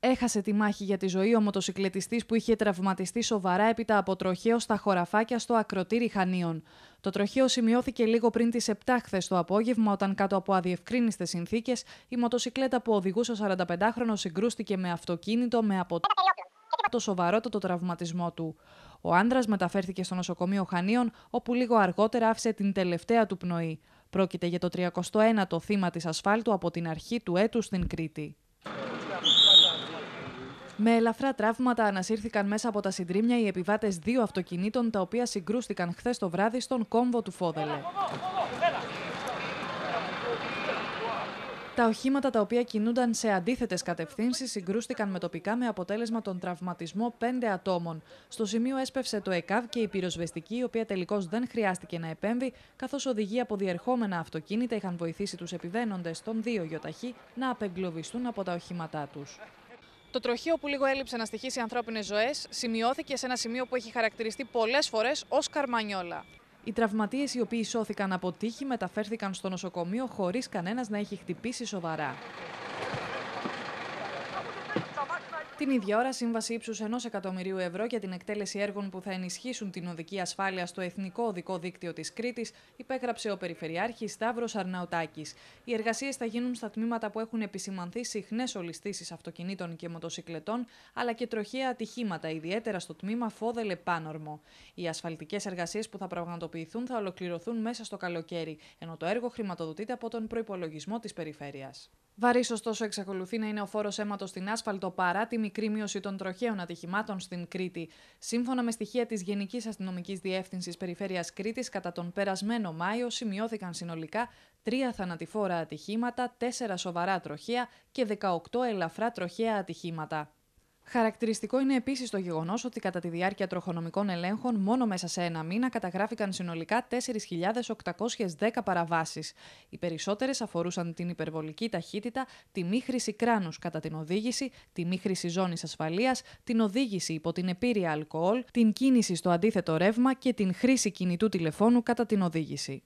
έχασε τη μάχη για τη ζωή ο μοτοσυκλετιστής που είχε τραυματιστεί σοβαρά έπειτα από τροχαίο στα χωραφάκια στο ακροτήρι Χανίων. Το τροχαίο σημειώθηκε λίγο πριν τις 7 χθες το απόγευμα, όταν κάτω από αδιευκρίνηστε συνθήκες η μοτοσυκλέτα που οδηγούσε ο 45χρονο συγκρούστηκε με αυτοκίνητο με από το σοβαρότατο τραυματισμό του. Ο άντρας μεταφέρθηκε στο νοσοκομείο Χανίων, όπου λίγο αργότερα άφησε την τελευταία του πνοή. Πρόκειται για το 31ο θύμα της ασφάλτου από την αρχή του έτους στην Κρήτη. Με ελαφρά τραύματα ανασύρθηκαν μέσα από τα συντρίμια οι επιβάτες δύο αυτοκινήτων τα οποία συγκρούστηκαν χθες το βράδυ στον κόμβο του Φόδελε. Τα οχήματα τα οποία κινούνταν σε αντίθετες κατευθύνσεις συγκρούστηκαν με τοπικά με αποτέλεσμα τον τραυματισμό πέντε ατόμων. Στο σημείο έσπευσε το ΕΚΑΒ και η πυροσβεστική, η οποία τελικώς δεν χρειάστηκε να επέμβει, καθώς οδηγοί από διερχόμενα αυτοκίνητα είχαν βοηθήσει τους επιβαίνοντες των δύο γιοταχή να απεγκλωβιστούν από τα οχήματά τους. Το τροχείο που λίγο έλειψε να στοιχήσει ανθρώπινες ζωές σημειώθηκε σε ένα σημείο που έχει χαρακτηριστεί πολλές φορές ως καρμανιόλα. Οι τραυματίες οι οποίοι σώθηκαν από τύχη μεταφέρθηκαν στο νοσοκομείο χωρίς κανένας να έχει χτυπήσει σοβαρά. Την ίδια ώρα, σύμβαση ύψους 1 εκατομμυρίου ευρώ για την εκτέλεση έργων που θα ενισχύσουν την οδική ασφάλεια στο Εθνικό Οδικό Δίκτυο της Κρήτης, υπέγραψε ο Περιφερειάρχης Σταύρος Αρναουτάκης. Οι εργασίες θα γίνουν στα τμήματα που έχουν επισημανθεί συχνές ολιστήσεις αυτοκινήτων και μοτοσυκλετών, αλλά και τροχαία ατυχήματα, ιδιαίτερα στο τμήμα Φόδελε Πάνορμο. Οι ασφαλτικές εργασίες που θα πραγματοποιηθούν θα ολοκληρωθούν μέσα στο καλοκαίρι, ενώ το έργο χρηματοδοτείται από τον προπολογισμό της Περιφέρειας. Βαρύς, ωστόσο, εξακολουθεί να είναι ο φόρος αίματος στην άσφαλτο παρά τη μικρή μείωση των τροχαίων ατυχημάτων στην Κρήτη. Σύμφωνα με στοιχεία της Γενικής Αστυνομικής Διεύθυνσης Περιφέρειας Κρήτης, κατά τον περασμένο Μάιο σημειώθηκαν συνολικά τρία θανατηφόρα ατυχήματα, τέσσερα σοβαρά τροχαία και 18 ελαφρά τροχαία ατυχήματα. Χαρακτηριστικό είναι επίσης το γεγονός ότι κατά τη διάρκεια τροχονομικών ελέγχων, μόνο μέσα σε ένα μήνα καταγράφηκαν συνολικά 4.810 παραβάσεις. Οι περισσότερες αφορούσαν την υπερβολική ταχύτητα, τη μη χρήση κράνους κατά την οδήγηση, τη μη χρήση ζώνης ασφαλείας, την οδήγηση υπό την επίρρρεια αλκοόλ, την κίνηση στο αντίθετο ρεύμα και την χρήση κινητού τηλεφώνου κατά την οδήγηση.